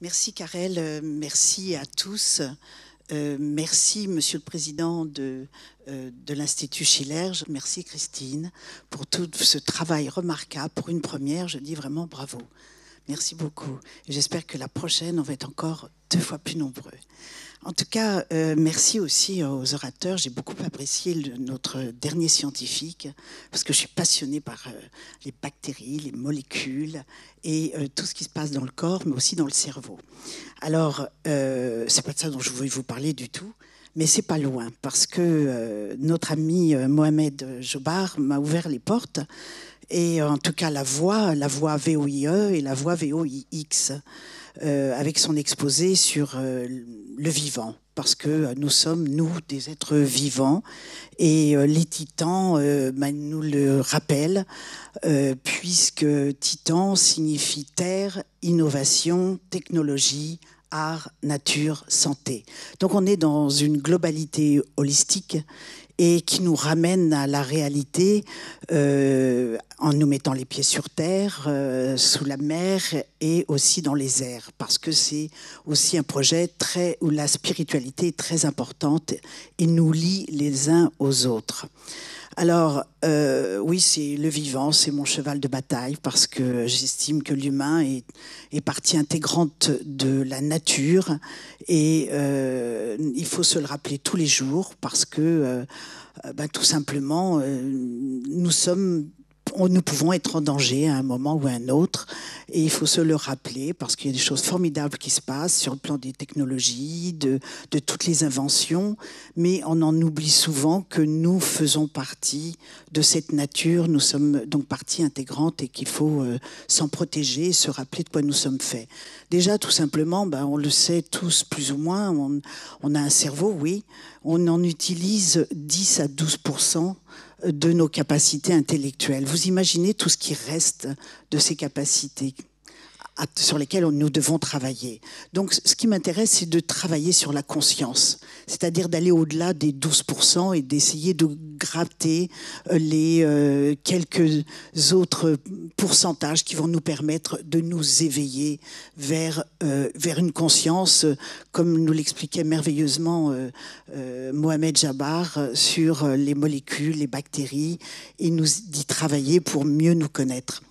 Merci Karel, euh, merci à tous. Euh, merci, Monsieur le Président de, euh, de l'Institut Schillerge. Merci, Christine, pour tout ce travail remarquable. Pour une première, je dis vraiment bravo. Merci beaucoup. J'espère que la prochaine, on va être encore deux fois plus nombreux. En tout cas, euh, merci aussi aux orateurs. J'ai beaucoup apprécié notre dernier scientifique parce que je suis passionnée par euh, les bactéries, les molécules et euh, tout ce qui se passe dans le corps, mais aussi dans le cerveau. Alors, c'est pas de ça dont je voulais vous parler du tout mais c'est pas loin parce que euh, notre ami euh, Mohamed Jobar m'a ouvert les portes et euh, en tout cas la voix, la voix VOIE et la voix VOIX avec son exposé sur le vivant parce que nous sommes, nous, des êtres vivants, et les titans bah, nous le rappellent, puisque titan signifie terre, innovation, technologie, art, nature, santé. Donc on est dans une globalité holistique et qui nous ramène à la réalité euh, en nous mettant les pieds sur terre, euh, sous la mer et aussi dans les airs, parce que c'est aussi un projet très, où la spiritualité est très importante et nous lie les uns aux autres. Alors, euh, oui, c'est le vivant, c'est mon cheval de bataille, parce que j'estime que l'humain est, est, partie intégrante de la nature, et euh, il faut se le rappeler tous les jours, parce que euh, euh, ben, tout simplement, euh, nous sommes nous pouvons être en danger à un moment ou à un autre. Et il faut se le rappeler parce qu'il y a des choses formidables qui se passent sur le plan des technologies, de, toutes les inventions. Mais on en oublie souvent que nous faisons partie de cette nature. Nous sommes donc partie intégrante et qu'il faut euh, s'en protéger et se rappeler de quoi nous sommes faits. Déjà, tout simplement, ben, on le sait tous plus ou moins, on, on a un cerveau, oui. On en utilise 10 à 12 de nos capacités intellectuelles. Vous imaginez tout ce qui reste de ces capacités sur lesquels nous devons travailler. Donc ce qui m'intéresse, c'est de travailler sur la conscience, c'est-à-dire d'aller au-delà des 12% et d'essayer de gratter euh, les euh, quelques autres pourcentages qui vont nous permettre de nous éveiller vers, euh, vers une conscience, comme nous l'expliquait merveilleusement Mohamed Jabbar, sur les molécules, les bactéries, et nous dit travailler pour mieux nous connaître.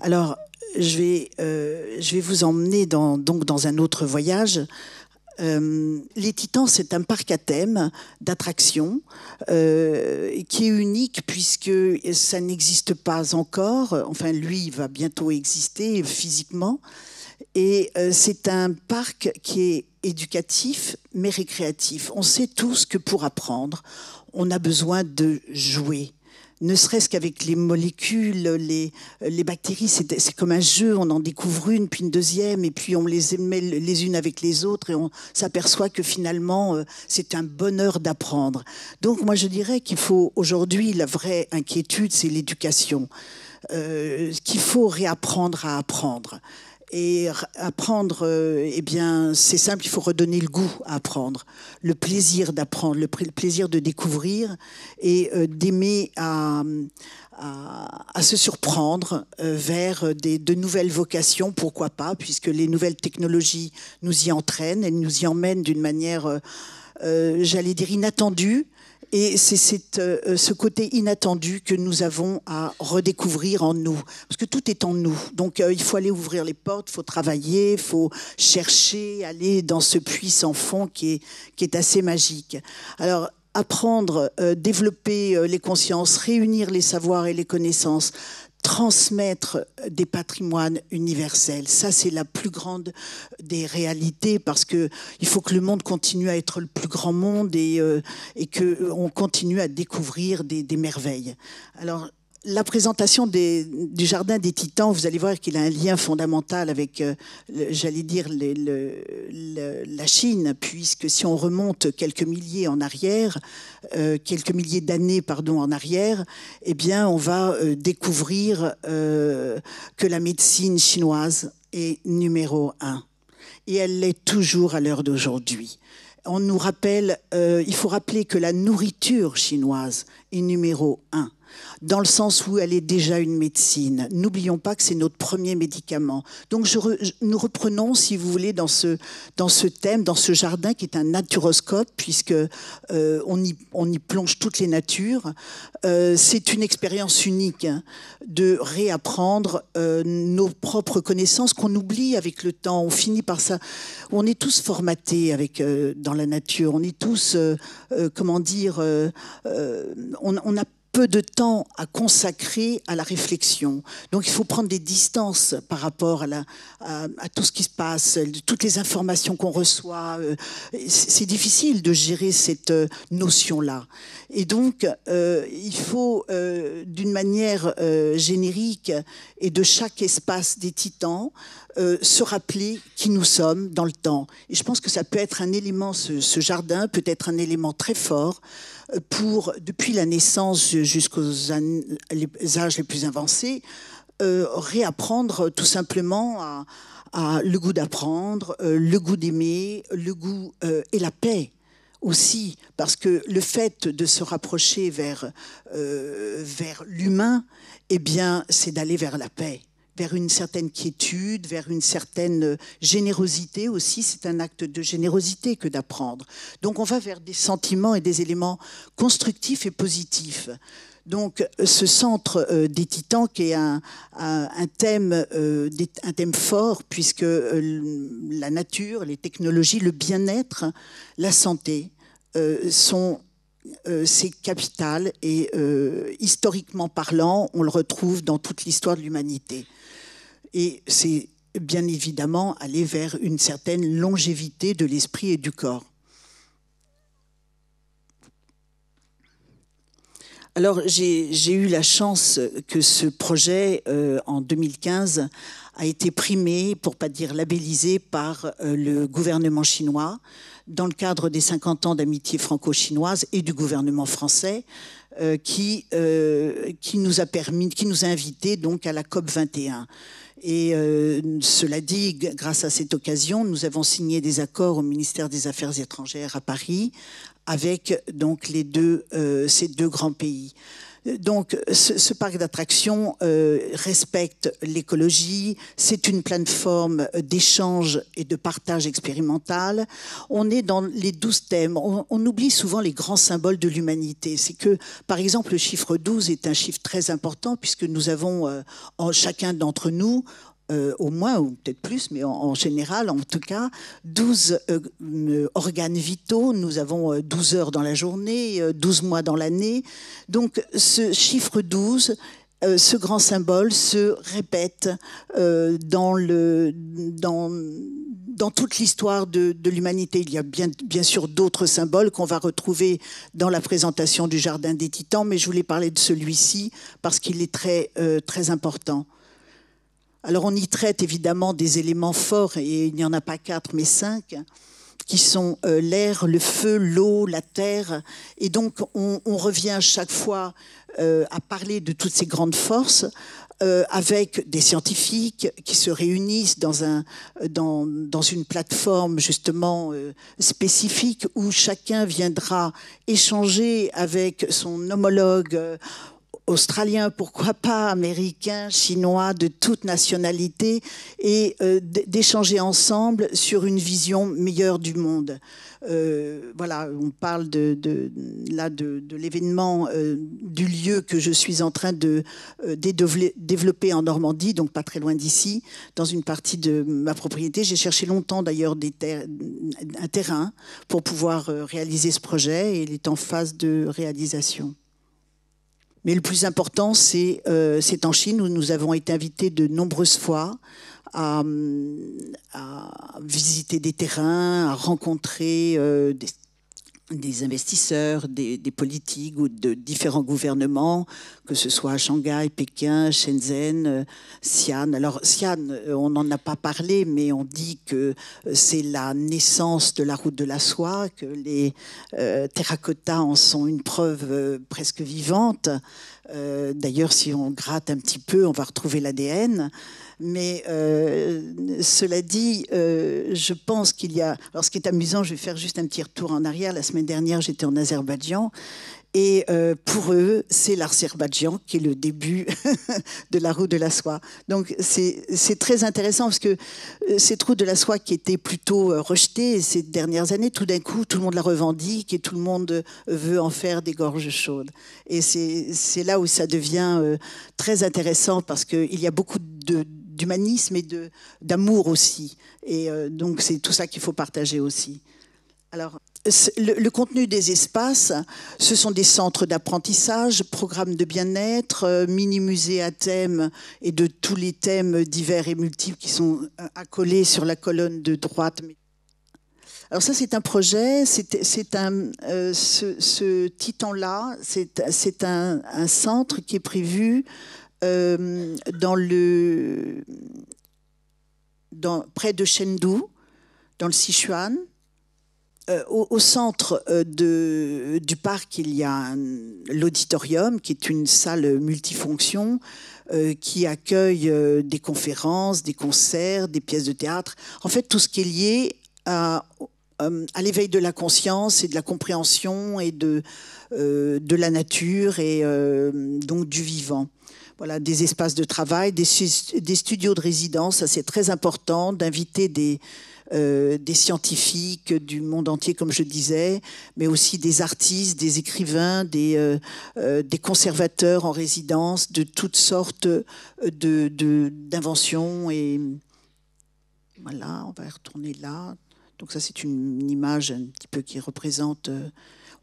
Alors, euh, je vais, vous emmener dans, donc dans un autre voyage. Euh, les Titans, c'est un parc à thème d'attractions euh, qui est unique puisque ça n'existe pas encore. Enfin, lui, il va bientôt exister physiquement. Et c'est un parc qui est éducatif mais récréatif. On sait tous que pour apprendre, on a besoin de jouer ne serait-ce qu'avec les molécules, les, bactéries, c'est comme un jeu, on en découvre une, puis une deuxième, et puis on les met les unes avec les autres, et on s'aperçoit que finalement, euh, c'est un bonheur d'apprendre. Donc moi, je dirais qu'il faut, aujourd'hui, la vraie inquiétude, c'est l'éducation. Euh, qu'il faut réapprendre à apprendre. Et apprendre, euh, eh bien, c'est simple, il faut redonner le goût à apprendre, le plaisir d'apprendre, le, plaisir de découvrir et euh, d'aimer à, à, à, se surprendre euh, vers des, de nouvelles vocations, pourquoi pas, puisque les nouvelles technologies nous y entraînent, elles nous y emmènent d'une manière, j'allais dire, inattendue et c'est euh, euh, ce côté inattendu que nous avons à redécouvrir en nous. Parce que tout est en nous. Donc euh, il faut aller ouvrir les portes, il faut travailler, il faut chercher, aller dans ce puits sans fond qui est, qui est assez magique. Alors apprendre, développer les consciences, réunir les savoirs et les connaissances, transmettre des patrimoines universels. Ça, c'est la plus grande des réalités parce que il faut que le monde continue à être le plus grand monde et, euh, et que on continue à découvrir des, merveilles. Alors, la présentation du jardin des titans, vous allez voir qu'il a un lien fondamental avec, euh, j'allais dire, la Chine, puisque si on remonte quelques milliers en arrière, euh, quelques milliers d'années pardon en arrière, eh bien, on va euh, découvrir que la médecine chinoise est numéro un, et elle l'est toujours à l'heure d'aujourd'hui on nous rappelle, il faut rappeler que la nourriture chinoise est numéro un dans le sens où elle est déjà une médecine. N'oublions pas que c'est notre premier médicament. Donc je nous reprenons, si vous voulez, dans ce, dans ce thème, dans ce jardin qui est un naturoscope, puisque euh, on, y, on, y, plonge toutes les natures. Euh, c'est une expérience unique hein, de réapprendre euh, nos propres connaissances qu'on oublie avec le temps. On finit par ça. On est tous formatés avec, dans la nature. On est tous, comment dire, on n'a de temps à consacrer à la réflexion. Donc il faut prendre des distances par rapport à, à, tout ce qui se passe, toutes les informations qu'on reçoit. Euh, c'est difficile de gérer cette euh, notion-là. Et donc euh, il faut, d'une manière générique et de chaque espace des titans, se rappeler qui nous sommes dans le temps. Et je pense que ça peut être un élément, ce jardin peut être un élément très fort pour, depuis la naissance jusqu'aux âges les plus avancés, euh, réapprendre tout simplement à, le goût d'apprendre, euh, le goût d'aimer, le goût euh, et la paix aussi, parce que le fait de se rapprocher vers, l'humain, eh bien, c'est d'aller vers la paix vers une certaine quiétude, vers une certaine euh, générosité aussi. C'est un acte de générosité que d'apprendre. Donc on va vers des sentiments et des éléments constructifs et positifs. Donc euh, ce centre euh, des titans qui est un, thème, un thème fort puisque la nature, les technologies, le bien-être, la santé sont c'est capital et historiquement parlant, on le retrouve dans toute l'histoire de l'humanité. Et c'est bien évidemment aller vers une certaine longévité de l'esprit et du corps. Alors j'ai eu la chance que ce projet, euh, en 2015, a été primé, pour pas dire labellisé, par euh, le gouvernement chinois dans le cadre des 50 ans d'amitié franco-chinoise et du gouvernement français euh, qui, nous a permis, qui nous a invités donc à la COP 21. Et euh, cela dit, grâce à cette occasion, nous avons signé des accords au ministère des Affaires étrangères à Paris avec donc les deux, euh, ces deux grands pays. Donc ce, parc d'attractions euh, respecte l'écologie, c'est une plateforme d'échange et de partage expérimental. On est dans les douze thèmes. On, oublie souvent les grands symboles de l'humanité. C'est que, par exemple, le chiffre 12 est un chiffre très important puisque nous avons, euh, en, chacun d'entre nous, euh, au moins, ou peut-être plus, mais en, général, en tout cas, 12 euh, euh, organes vitaux. Nous avons 12 heures dans la journée, 12 mois dans l'année. Donc ce chiffre 12 ce grand symbole se répète dans, toute l'histoire de, l'humanité. Il y a bien, sûr d'autres symboles qu'on va retrouver dans la présentation du Jardin des Titans, mais je voulais parler de celui-ci parce qu'il est très important. Alors on y traite évidemment des éléments forts, et il n'y en a pas quatre, mais cinq, qui sont euh, l'air, le feu, l'eau, la terre. Et donc on, revient chaque fois euh, à parler de toutes ces grandes forces. Euh, avec des scientifiques qui se réunissent dans, un, dans, une plateforme justement spécifique où chacun viendra échanger avec son homologue australiens, pourquoi pas, américains, chinois, de toute nationalité, et euh, d'échanger ensemble sur une vision meilleure du monde. Euh, voilà, on parle de, là de, l'événement, euh, du lieu que je suis en train de, développer en Normandie, donc pas très loin d'ici, dans une partie de ma propriété. J'ai cherché longtemps d'ailleurs un terrain pour pouvoir réaliser ce projet et il est en phase de réalisation. Mais le plus important, euh, c'est en Chine où nous avons été invités de nombreuses fois à, visiter des terrains, à rencontrer euh, des des investisseurs, des, politiques ou de différents gouvernements, que ce soit à Shanghai, Pékin, Shenzhen, euh, Xi'an. Alors Xi'an, euh, on n'en a pas parlé, mais on dit que euh, c'est la naissance de la route de la soie, que les euh, terracotta en sont une preuve presque vivante. D'ailleurs, si on gratte un petit peu, on va retrouver l'ADN. Mais euh, cela dit, euh, je pense qu'il y a. Alors, ce qui est amusant, je vais faire juste un petit retour en arrière. La semaine dernière, j'étais en Azerbaïdjan et euh, pour eux, c'est l'Azerbaïdjan qui est le début de la roue de la soie. Donc c'est très intéressant parce que euh, cette roue de la soie qui était plutôt euh, rejetée ces dernières années, tout d'un coup, tout le monde la revendique et tout le monde veut en faire des gorges chaudes. Et c'est là où ça devient très intéressant parce qu'il y a beaucoup d'humanisme et d'amour aussi. Et donc c'est tout ça qu'il faut partager aussi. Alors le, contenu des espaces, ce sont des centres d'apprentissage, programmes de bien-être, euh, mini-musées à thème et de tous les thèmes divers et multiples qui sont euh, accolés sur la colonne de droite. Alors ça, c'est un projet, c'est un, euh, ce, titan-là, c'est un, centre qui est prévu dans le, près de Chengdu, dans le Sichuan, euh, au, centre euh, de, du parc, il y a l'auditorium, qui est une salle multifonction euh, qui accueille des conférences, des concerts, des pièces de théâtre. En fait, tout ce qui est lié à, à l'éveil de la conscience et de la compréhension et de, de la nature et donc du vivant voilà, des espaces de travail, des, des studios de résidence. Ça, c'est très important d'inviter des, euh, des scientifiques du monde entier, comme je disais, mais aussi des artistes, des écrivains, des, euh, euh, conservateurs en résidence, de toutes sortes d'inventions. De, et voilà, on va retourner là. Donc ça, c'est une image un petit peu qui représente...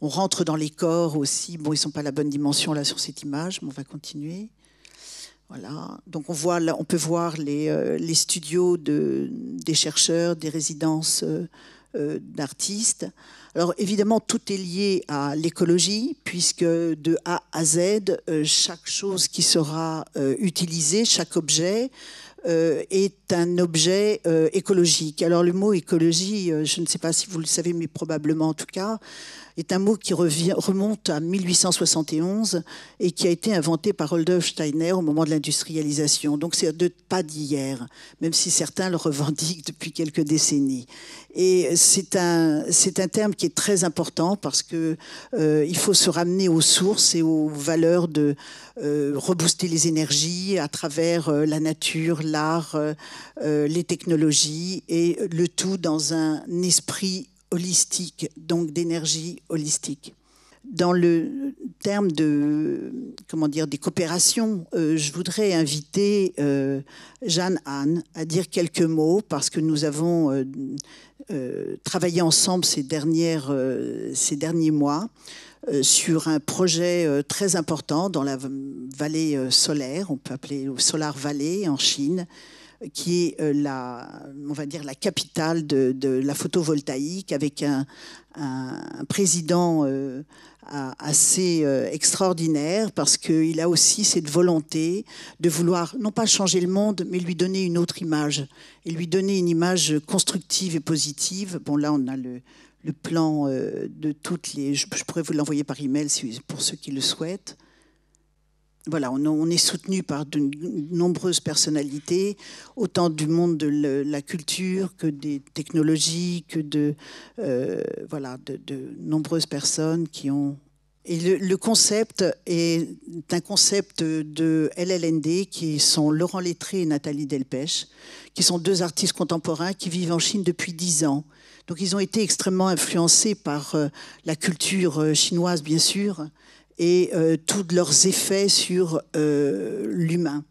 on rentre dans les corps aussi. Bon, ils ne sont pas la bonne dimension là sur cette image, mais on va continuer. Donc on, voit, on peut voir les, euh, studios des chercheurs, des résidences euh, euh, d'artistes. Alors évidemment, tout est lié à l'écologie, puisque de A à Z, chaque chose qui sera utilisée, chaque objet, est un objet écologique. Alors le mot écologie, je ne sais pas si vous le savez, mais probablement en tout cas, est un mot qui revient, remonte à 1871 et qui a été inventé par Rudolf Steiner au moment de l'industrialisation. Donc c'est de, pas d'hier, même si certains le revendiquent depuis quelques décennies. Et c'est un, c'est un terme qui est très important parce que euh, il faut se ramener aux sources et aux valeurs de euh, rebooster les énergies à travers euh, la nature, l'art, les technologies et le tout dans un esprit holistique, donc d'énergie holistique. Dans le terme de comment dire des coopérations, euh, je voudrais inviter euh, Jeanne Anne à dire quelques mots parce que nous avons euh, travaillé ensemble ces dernières ces derniers mois sur un projet très important dans la vallée solaire, on peut appeler Solar Valley en Chine, qui est euh, la, on va dire, la capitale de, la photovoltaïque, avec un, président euh, assez euh, extraordinaire, parce qu'il a aussi cette volonté de vouloir, non pas changer le monde, mais lui donner une autre image, et lui donner une image constructive et positive. Bon, là, on a le, le plan de toutes les... Je, pourrais vous l'envoyer par email pour ceux qui le souhaitent voilà, on, est soutenu par de nombreuses personnalités, autant du monde de la culture que des technologies, que euh, de, de, nombreuses personnes qui ont... Et le, concept est un concept de LLND qui sont Laurent Lettré et Nathalie Delpech, qui sont deux artistes contemporains qui vivent en Chine depuis dix ans. Donc ils ont été extrêmement influencés par euh, la culture euh, chinoise, bien sûr, et euh, tous leurs effets sur euh, l'humain.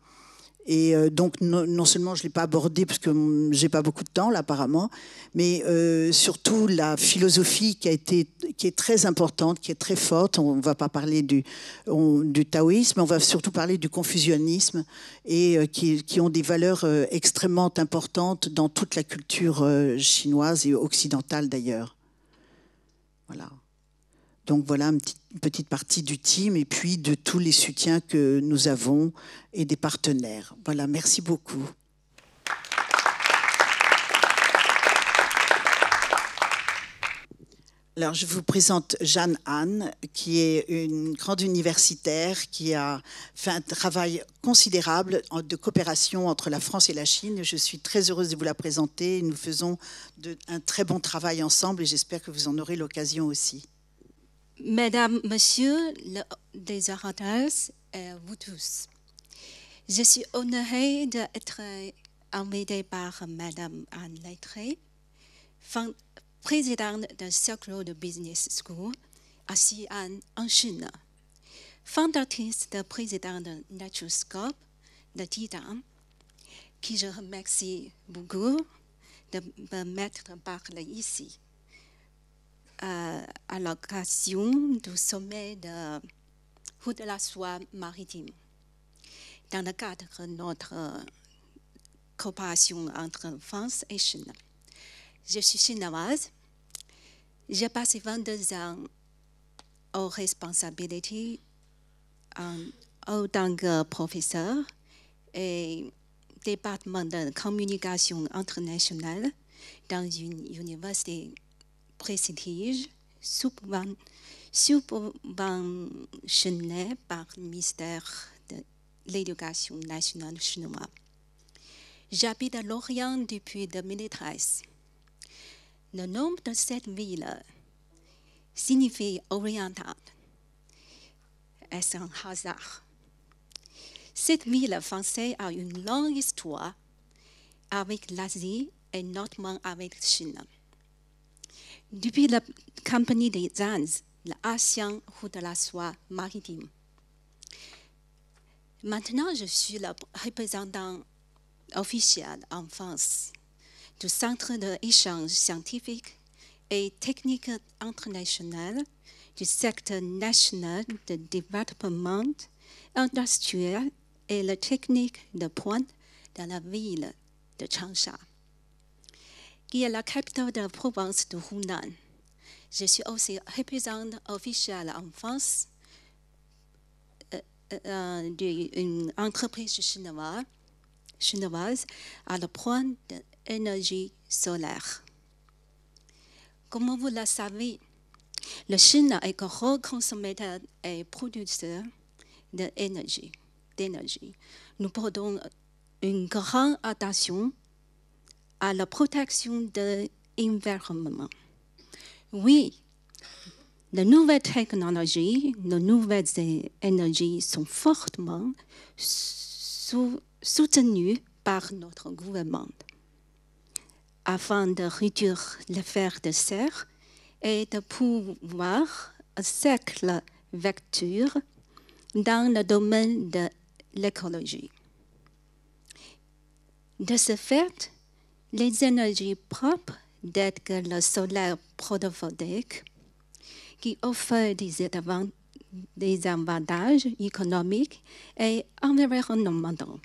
Et euh, donc non, seulement je ne l'ai pas abordé parce que j'ai pas beaucoup de temps là apparemment, mais surtout la philosophie qui a été qui est très importante, qui est très forte. On ne va pas parler du, du taoïsme, on va surtout parler du confucianisme et qui, qui, ont des valeurs extrêmement importantes dans toute la culture chinoise et occidentale d'ailleurs. Voilà. Donc voilà une petite, partie du team et puis de tous les soutiens que nous avons et des partenaires. Voilà, merci beaucoup. Alors, je vous présente Jeanne Anne, qui est une grande universitaire qui a fait un travail considérable de coopération entre la France et la Chine. Je suis très heureuse de vous la présenter. Nous faisons un très bon travail ensemble et j'espère que vous en aurez l'occasion aussi. Mesdames, Messieurs les orateurs et euh, vous tous, je suis honorée d'être invitée par Madame Anne Lettré, présidente du Cercle de Business School à Xi'an, en Chine, fondatrice de président de Naturescope, de Titan, qui je remercie beaucoup de me mettre par là ici. Euh, à l'occasion du sommet de Route de la Soie maritime. Dans le cadre de notre coopération entre France et Chine. Je suis chinoise. J'ai passé 22 ans aux responsabilités en, en tant que professeur et département de communication internationale dans une université prestige subventionné par le ministère de l'Éducation nationale chinoise. J'habite à Lorient depuis 2013. Le nom de cette ville signifie orientale. est un hasard? Cette ville française a une longue histoire avec l'Asie et notamment avec Chine depuis la compagnie des Zans, l'Asien ou de la soie maritime. Maintenant, je suis la représentante officielle en France du Centre d'échange scientifique et technique international du secteur national de développement industriel et la technique de pointe dans la ville de Changsha qui est la capitale de la province de Hunan. Je suis aussi représentante officielle en France euh, euh, euh, d'une entreprise chinoise, chinoise à la pointe de solaire. Comme vous le savez, la Chine est un gros consommateur et producteur d'énergie. Nous portons une grande attention à la protection de l'environnement. Oui, les nouvelles technologies, les nouvelles énergies sont fortement soutenues par notre gouvernement afin de réduire l'effet de serre et de pouvoir cercle vecteur dans le domaine de l'écologie. De ce fait, les énergies propres d'être que le solaire photovoltaïque, qui offre des, avantages économiques et environnementaux,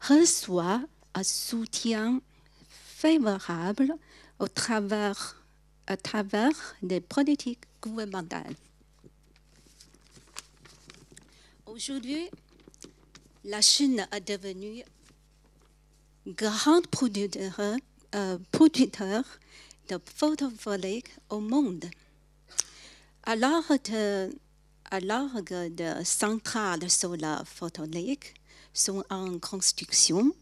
reçoit un soutien favorable au travers, à travers des politiques gouvernementales. Aujourd'hui, la Chine est devenue grand producteur, euh, de photovoltaïque au monde. Alors que, les centrales solaires photovoltaïques sont en construction,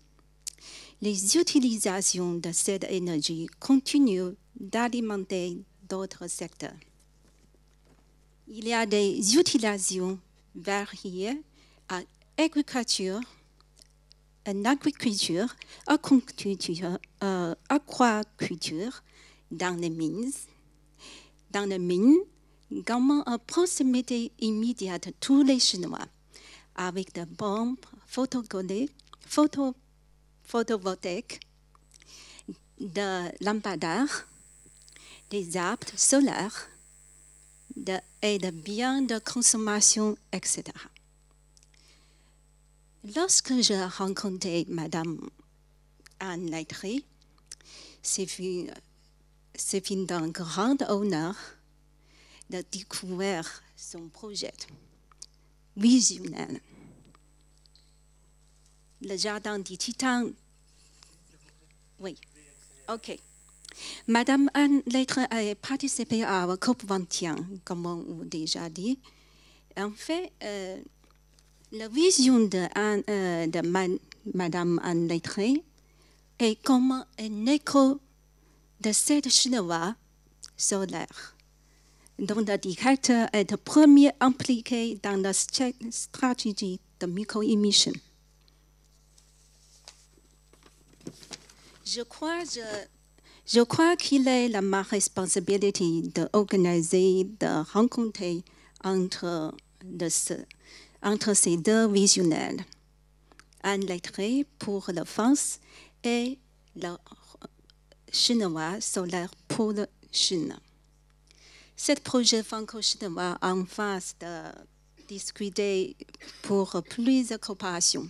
les utilisations de cette énergie continuent d'alimenter d'autres secteurs. Il y a des utilisations variées à l'agriculture, en agriculture, aquaculture, euh, aquaculture, dans les mines. Dans les mines, comment à proximité immédiate tous les Chinois, avec des bombes photovoltaïques, photo, lampadaires, des arbres solaires de, et de biens de consommation, etc. Lorsque j'ai rencontré Madame Anne Leitry, c'est un grand honneur de découvrir son projet visionnel Le jardin du titans. Oui. OK. Madame Anne Lettre a participé à la COP 21, comme on a déjà dit. En fait, euh, la vision de, Mme euh, Madame Anne Lettré est comme un écho de cette chinoise solaire dont le directeur est le premier impliqué dans la stratégie de micro Je crois, je, crois qu'il est la, ma responsabilité d'organiser de rencontrer entre de entre ces deux visionnels, un lettré pour la France et le chinois solaire pour la Chine. Ce projet franco-chinois en face de discuter pour plus de coopération.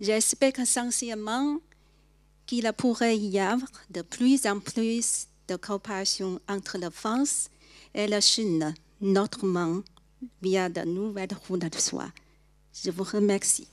J'espère sincèrement qu'il pourrait y avoir de plus en plus de coopération entre la France et la Chine, notamment via de nouvelles rondes de soi Je vous remercie.